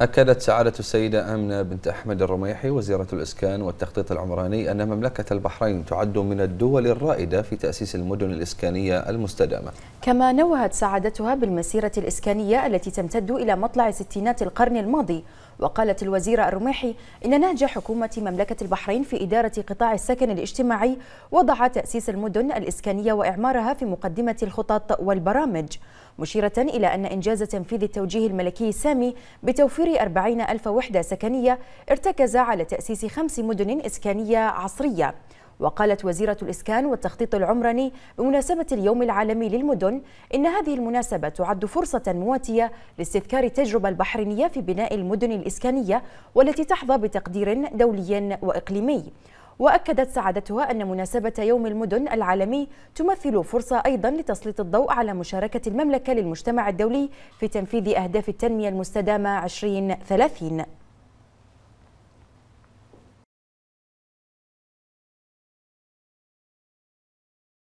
أكدت سعادة السيدة آمنة بنت أحمد الرميحي وزيرة الإسكان والتخطيط العمراني أن مملكة البحرين تعد من الدول الرائدة في تأسيس المدن الإسكانية المستدامة كما نوهت سعادتها بالمسيرة الإسكانية التي تمتد إلى مطلع ستينات القرن الماضي وقالت الوزيرة الرماحي إن نهج حكومة مملكة البحرين في إدارة قطاع السكن الاجتماعي وضع تأسيس المدن الإسكانية وإعمارها في مقدمة الخطط والبرامج مشيرة إلى أن إنجاز تنفيذ التوجيه الملكي السامي بتوفير 40 ألف وحدة سكنية ارتكز على تأسيس خمس مدن إسكانية عصرية وقالت وزيرة الإسكان والتخطيط العمراني بمناسبة اليوم العالمي للمدن إن هذه المناسبة تعد فرصة مواتية لاستذكار التجربة البحرينية في بناء المدن الإسكانية والتي تحظى بتقدير دولي وإقليمي وأكدت سعادتها أن مناسبة يوم المدن العالمي تمثل فرصة أيضا لتسليط الضوء على مشاركة المملكة للمجتمع الدولي في تنفيذ أهداف التنمية المستدامة 2030